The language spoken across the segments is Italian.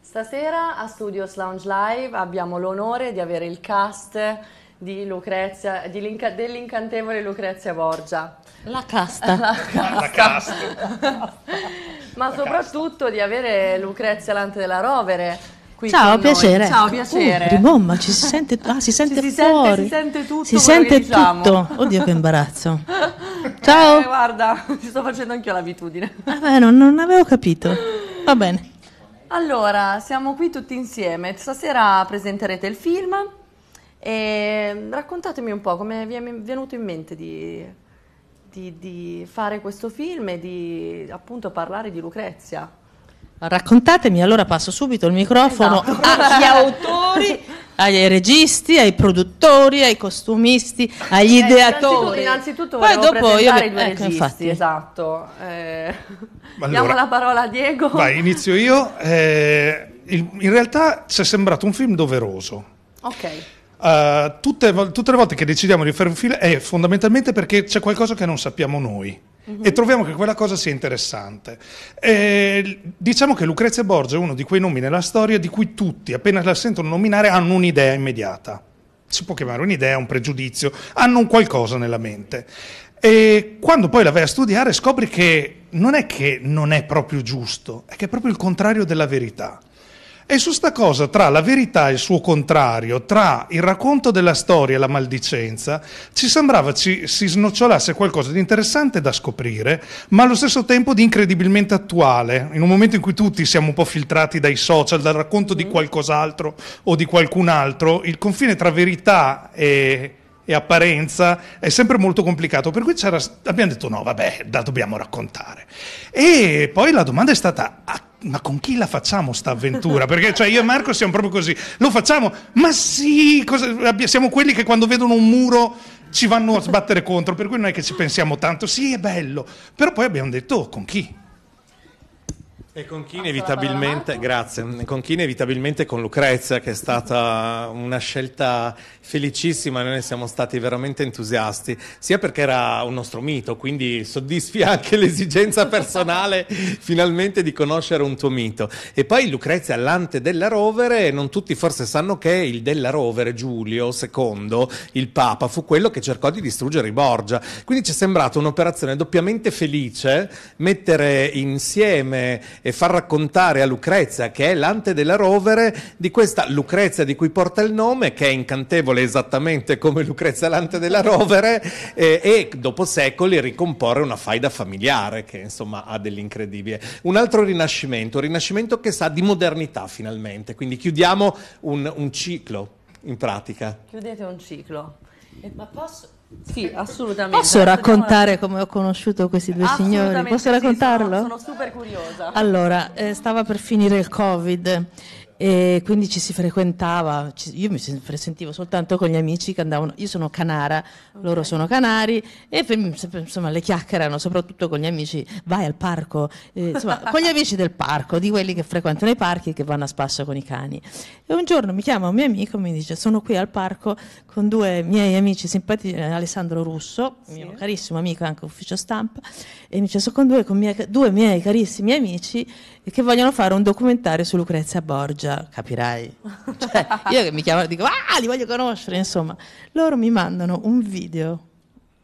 Stasera a Studios Lounge Live abbiamo l'onore di avere il cast di Lucrezia, di dell'incantevole Lucrezia Borgia. La casta. La casta. La casta. Ma La soprattutto casta. di avere Lucrezia Lante della Rovere qui. Ciao, piacere. Noi. Ciao, ecco. piacere. Uh, ribomba, ci si sente, ah, si sente ci si fuori. Sente, si sente tutto. Si sente diciamo. tutto. Oddio, che imbarazzo. Eh, Ciao. Eh, guarda, ci sto facendo anche io l'abitudine. Vabbè, ah, non, non avevo capito. Va bene. Allora, siamo qui tutti insieme. Stasera presenterete il film. E raccontatemi un po' come vi è venuto in mente di, di, di fare questo film e di appunto parlare di Lucrezia. Raccontatemi, allora passo subito il microfono esatto. agli autori, ai registi, ai produttori, ai costumisti, agli eh, ideatori. Innanzitutto, poi dopo io le... ecco, infatti. esatto. Eh. Allora, Diamo la parola a Diego. Vai, inizio io. Eh, in realtà ci è sembrato un film doveroso. Ok. Uh, tutte, tutte, le volte che decidiamo di fare un film è fondamentalmente perché c'è qualcosa che non sappiamo noi. Mhm. e troviamo che quella cosa sia interessante. E diciamo che Lucrezia Borgia è uno di quei nomi nella storia di cui tutti, appena la sentono nominare, hanno un'idea immediata. Si può chiamare un'idea, un pregiudizio, hanno un qualcosa nella mente. E quando poi la vai a studiare scopri che non è che non è proprio giusto, è che è proprio il contrario della verità. E su sta cosa, tra la verità e il suo contrario, tra il racconto della storia e la maldicenza, ci sembrava ci, si snocciolasse qualcosa di interessante da scoprire, ma allo stesso tempo di incredibilmente attuale, in un momento in cui tutti siamo un po' filtrati dai social, dal racconto di mm. qualcos'altro o di qualcun altro, il confine tra verità e e apparenza, è sempre molto complicato, per cui abbiamo detto no, vabbè, la dobbiamo raccontare. E poi la domanda è stata, ah, ma con chi la facciamo questa avventura? Perché cioè, io e Marco siamo proprio così, lo facciamo, ma sì, cosa, siamo quelli che quando vedono un muro ci vanno a sbattere contro, per cui non è che ci pensiamo tanto, sì è bello, però poi abbiamo detto oh, con chi? E con chi ah, inevitabilmente, grazie, mm, con chi inevitabilmente con Lucrezia che è stata una scelta felicissima, noi ne siamo stati veramente entusiasti, sia perché era un nostro mito, quindi soddisfi anche l'esigenza personale finalmente di conoscere un tuo mito. E poi Lucrezia l'ante della Rovere, non tutti forse sanno che il della Rovere, Giulio II, il Papa, fu quello che cercò di distruggere i Borgia. Quindi ci è sembrata un'operazione doppiamente felice mettere insieme e far raccontare a Lucrezia, che è l'ante della rovere, di questa Lucrezia di cui porta il nome, che è incantevole esattamente come Lucrezia l'ante della rovere, e, eh, e dopo secoli ricomporre una faida familiare che insomma ha dell'incredibile. Un altro rinascimento, un rinascimento che sa di modernità finalmente, quindi chiudiamo un, un ciclo in pratica. Chiudete un ciclo. ma posso, sì, assolutamente. Posso raccontare come ho conosciuto questi due signori? Posso raccontarlo? Sì, sono, sono, super curiosa. Allora, eh, stava per finire il Covid e quindi ci si frequentava, io mi sentivo soltanto con gli amici che andavano, io sono canara, okay. loro sono canari e insomma le chiacchierano soprattutto con gli amici, vai al parco, eh, insomma con gli amici del parco, di quelli che frequentano i parchi e che vanno a spasso con i cani. E un giorno mi chiama un mio amico e mi dice sono qui al parco con due miei amici simpatici, Alessandro Russo, sì. mio carissimo amico anche ufficio stampa, e mi dice sono con due, con mie, due miei carissimi amici che vogliono fare un documentario su Lucrezia Borgia già capirai. Cioè, io che mi chiamo e dico, ah, li voglio conoscere, insomma. Loro mi mandano un video,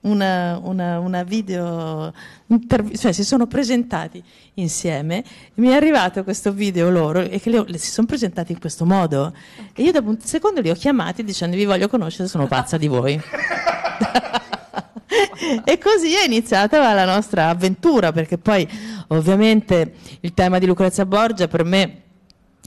una, una, una video, interv- cioè si sono presentati insieme, mi è arrivato questo video loro e che le, le si sono presentati in questo modo. E io dopo un secondo li ho chiamati dicendo, vi voglio conoscere, sono pazza di voi. e così è iniziata la nostra avventura, perché poi ovviamente il tema di Lucrezia Borgia per me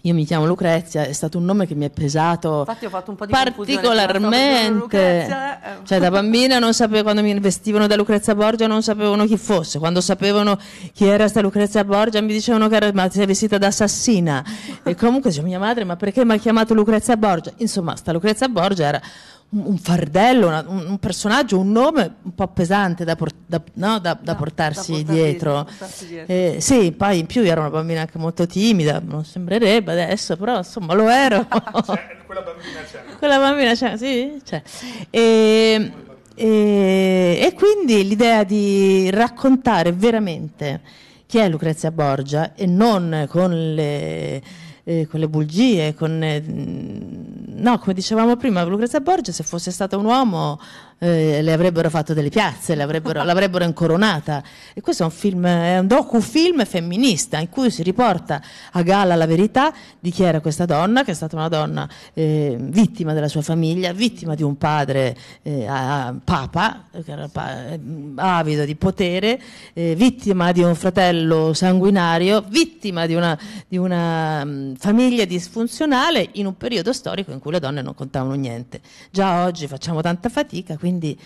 io mi chiamo Lucrezia, è stato un nome che mi è pesato Infatti ho fatto un po' di particolarmente. Stato, eh. cioè da bambina non sapevo quando mi vestivano da Lucrezia Borgia non sapevano chi fosse, quando sapevano chi era sta Lucrezia Borgia mi dicevano che era ma si vestita da assassina. E comunque dicevo mia madre, ma perché mi ha chiamato Lucrezia Borgia? Insomma, sta Lucrezia Borgia era un fardello, una, un personaggio, un nome un po' pesante da, por, da, no, da, da no, portarsi, dietro. dietro. Eh, sì, poi in più ero una bambina anche molto timida, non sembrerebbe adesso, però insomma lo ero. C'è, quella bambina c'era. Quella bambina c'era, sì, c'è. E, e, e quindi l'idea di raccontare veramente chi è Lucrezia Borgia e non con le eh, con le bugie, con, eh, no, come dicevamo prima, Lucrezia Borgia se fosse stata un uomo eh, le avrebbero fatto delle piazze, l'avrebbero, l'avrebbero incoronata. E questo è un film, è un docufilm femminista in cui si riporta a galla la verità di chi era questa donna, che è stata una donna eh, vittima della sua famiglia, vittima di un padre eh, a, a, papa, eh, avido di potere, eh, vittima di un fratello sanguinario, vittima di una, di una mm, famiglia disfunzionale in un periodo storico in cui le donne non contavano niente. Già oggi facciamo tanta fatica, quindi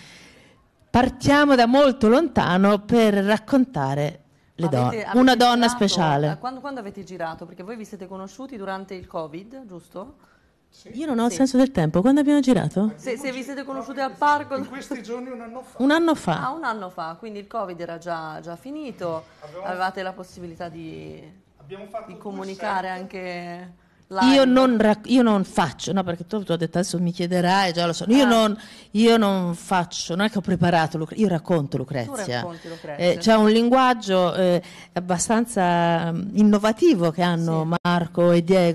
partiamo da molto lontano per raccontare le donne. Avete una donna girato, speciale. Eh, quando, quando, avete girato? Perché voi vi siete conosciuti durante il Covid, giusto? Sì. Io non ho sì. il senso del tempo. Quando abbiamo girato? Se, se vi siete conosciuti al parco. In questi giorni un anno fa. Un anno fa. Ah, un anno fa, quindi il Covid era già, già finito. Avevate la possibilità di di comunicare anche io non, rac- io non, faccio, no, perché tu, tu hai detto adesso mi chiederai, già lo so. Io, ah. non, io non, faccio, non è che ho preparato, Lucre- io racconto Lucrezia. Racconti, Lucrezia. Eh, c'è un linguaggio eh, abbastanza mm, innovativo che hanno sì. Marco e Diego.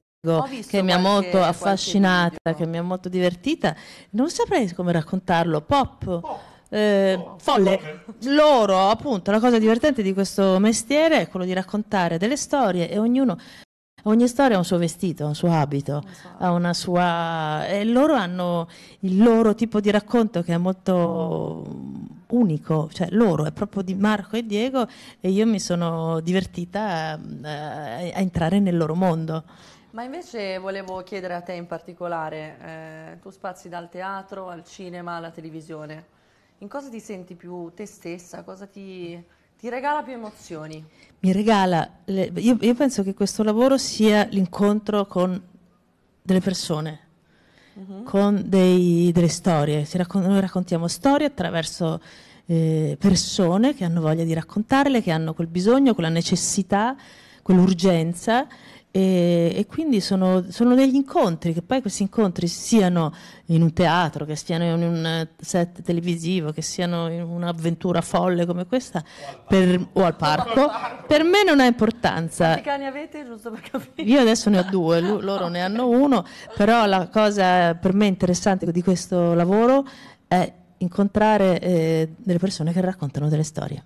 Che mi ha molto affascinata, che mi ha molto divertita, non saprei come raccontarlo. Pop, Pop eh, oh, folle. Loro, appunto, la cosa divertente di questo mestiere è quello di raccontare delle storie e ognuno Ogni storia ha un suo vestito, un suo abito, so. ha una sua... E loro hanno il loro tipo di racconto che è molto unico, cioè loro, è proprio di Marco e Diego e io mi sono divertita a, eh, a entrare nel loro mondo. Ma invece volevo chiedere a te in particolare, eh, tu spazi dal teatro al cinema alla televisione, in cosa ti senti più te stessa, cosa ti, ti regala più emozioni? Mi regala, le, io, io, penso che questo lavoro sia l'incontro con delle persone, uh-huh. con dei, delle storie, raccont- noi raccontiamo storie attraverso eh, persone che hanno voglia di raccontarle, che hanno quel bisogno, quella necessità, quell'urgenza e, e quindi sono, sono, degli incontri, che poi questi incontri siano in un teatro, che siano in un eh, set televisivo, che siano in un'avventura folle come questa, o al, per, o al parco, per me non ha importanza. Quanti cani avete? Giusto per capire. Io adesso ne ho due, loro ne hanno uno, però la cosa per me interessante di questo lavoro è incontrare eh, delle persone che raccontano delle storie.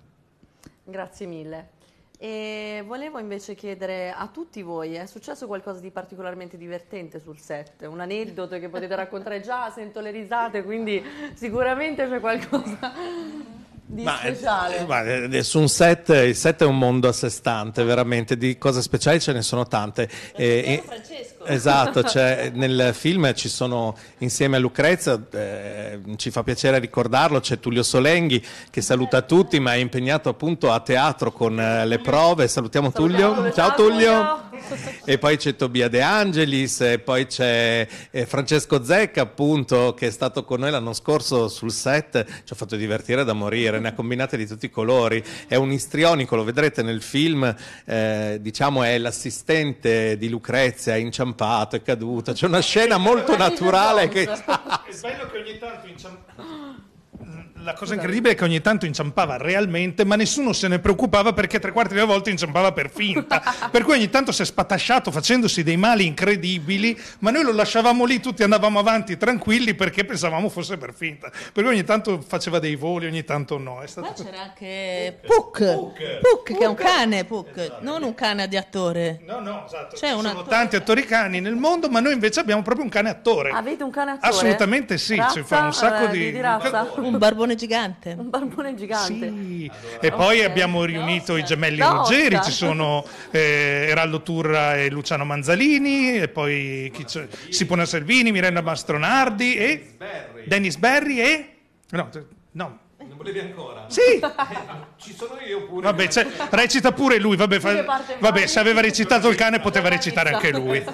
Grazie mille. E volevo invece chiedere a tutti voi, è successo qualcosa di particolarmente divertente sul set? Un aneddoto che potete raccontare già, sento le risate, quindi sicuramente c'è qualcosa di ma, eh, speciale? Eh, ma, nessun eh, set, il set è un mondo a sé stante, veramente, di cose speciali ce ne sono tante. Eh, Francesco. Esatto, cioè, nel film ci sono insieme a Lucrezia, eh, ci fa piacere ricordarlo, c'è Tullio Solenghi che saluta tutti ma è impegnato appunto a teatro con le prove. Salutiamo, Salutiamo Tullio. Ciao Tullio e poi c'è Tobia De Angelis, e poi c'è eh, Francesco Zecca, appunto, che è stato con noi l'anno scorso sul set, ci ha fatto divertire da morire, ne ha combinate di tutti i colori, è un istrionico, lo vedrete nel film, eh, diciamo è l'assistente di Lucrezia, è inciampato, è caduto, c'è una scena molto naturale che... è bello che ogni tanto inciampa la cosa incredibile è che ogni tanto inciampava realmente, ma nessuno se ne preoccupava perché tre quarti delle volte inciampava per finta. per cui ogni tanto si è spatasciato facendosi dei mali incredibili, ma noi lo lasciavamo lì, tutti andavamo avanti tranquilli perché pensavamo fosse per finta. Per cui ogni tanto faceva dei voli, ogni tanto no. È stato... Ma c'era anche Puck, Puck, Puck, Puck che è un cane, Puck, esatto. non un cane di attore. No, no, esatto. C'è Ci sono attore... tanti attori cani nel mondo, ma noi invece abbiamo proprio un cane attore. Avete un cane attore? Assolutamente sì, razza, ci fa un sacco eh, di... di razza? Un un barbone gigante. Un barbone gigante. Sì. Allora, e poi okay. abbiamo riunito i gemelli no, Ruggeri, no, ci sono eh, Eraldo Turra e Luciano Manzalini, e poi Buona Sipona Servini, Mirella Mastronardi e Dennis Berry e... No, no. Non volevi ancora? Sì! ci sono io pure. Vabbè, cioè, recita pure lui. Vabbè, fa... Vabbè se aveva recitato il cane poteva recitare anche lui.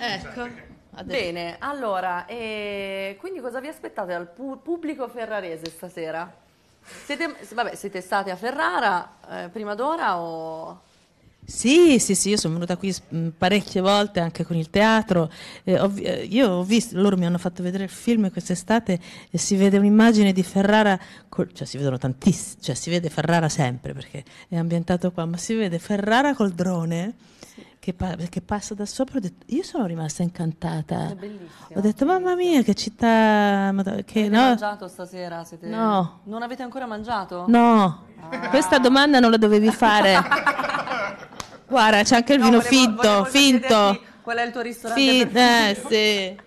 ecco. Bene, allora, eh, quindi cosa vi aspettate dal pu- pubblico ferrarese stasera? Siete, vabbè, siete state a Ferrara eh, prima d'ora o... Sì, sì, sì, io sono venuta qui mm, parecchie volte anche con il teatro. Eh, ho, eh, io ho visto, loro mi hanno fatto vedere il film quest'estate e si vede un'immagine di Ferrara, col, cioè si vedono tantissimi, cioè si vede Ferrara sempre perché è ambientato qua, ma si vede Ferrara col drone che, pa- che, passa da sopra, detto, io sono rimasta incantata. È bellissimo. Ho detto, mamma mia, che città... Madonna, che avete no... mangiato stasera? Siete... No. Non avete ancora mangiato? No. Ah. Questa domanda non la dovevi fare. Guarda, c'è anche il no, vino volevo, finto, volevo finto. Qual è il tuo ristorante? Fin- eh, sì.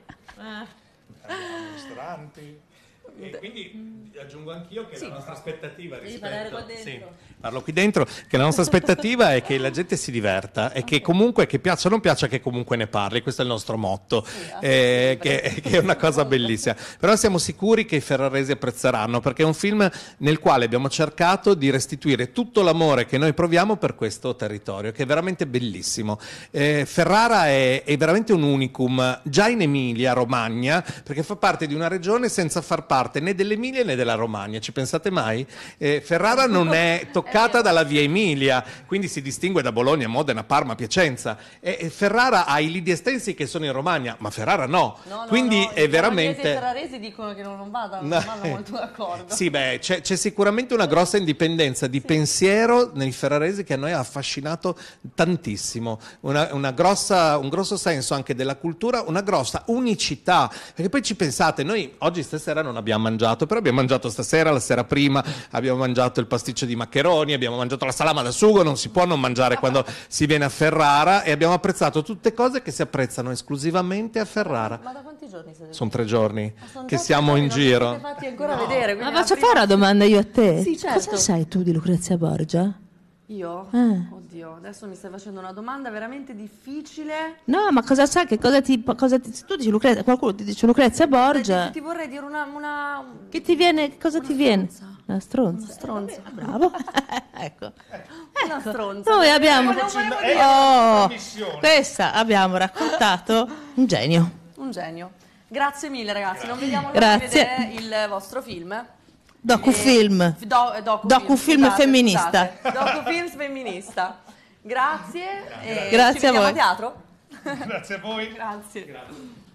aggiungo anch'io che sì. la nostra aspettativa rispetto, sì, parlo qui dentro che la nostra aspettativa è che la gente si diverta e okay. che comunque che piaccia o non piaccia che comunque ne parli questo è il nostro motto sì, eh, che, che, è una cosa bellissima però siamo sicuri che i ferraresi apprezzeranno perché è un film nel quale abbiamo cercato di restituire tutto l'amore che noi proviamo per questo territorio che è veramente bellissimo eh, Ferrara è, è veramente un unicum già in Emilia Romagna perché fa parte di una regione senza far parte né dell'Emilia né della la Romagna, ci pensate mai? Eh, Ferrara non è toccata dalla via Emilia, quindi si distingue da Bologna, Modena, Parma, Piacenza. Eh, eh Ferrara ha i lidi estensi che sono in Romagna, ma Ferrara no. no, no quindi no, è veramente... I ferraresi dicono che non, non vada, non vanno molto d'accordo. Sì, beh, c'è, c'è, sicuramente una grossa indipendenza di sì. pensiero nei ferraresi che a noi ha affascinato tantissimo. Una, una grossa, un grosso senso anche della cultura, una grossa unicità. Perché poi ci pensate, noi oggi stasera non abbiamo mangiato, però abbiamo mangiato mangiato stasera, la sera prima abbiamo mangiato il pasticcio di maccheroni, abbiamo mangiato la salama da sugo, non si può non mangiare quando si viene a Ferrara e abbiamo apprezzato tutte cose che si apprezzano esclusivamente a Ferrara. Ma da quanti giorni siete? Sono tre giorni ah, son che siamo in giro. Ma faccio fare una domanda io a te. Sì, certo. Cosa sai tu di Lucrezia Borgia? Io? Eh. Oddio, adesso mi stai facendo una domanda veramente difficile. No, ma cosa sai? Che cosa ti, cosa ti tu dici Lucrezia, qualcuno ti dice Lucrezia Borgia. Ti, ti vorrei dire una, una Che ti viene? Cosa ti viene? Una stronza. Una stronza. Eh, bravo. ecco. Una ecco. stronza. Noi abbiamo Oh, questa abbiamo raccontato un genio. Un genio. Grazie mille ragazzi, non vediamo l'ora di vedere il vostro film. Docufilm. Eh, do, eh, docufilm, docufilm scusate, femminista. Scusate. Docufilm femminista. Grazie. Eh, Grazie a voi. A teatro. Grazie a voi. Grazie. Grazie.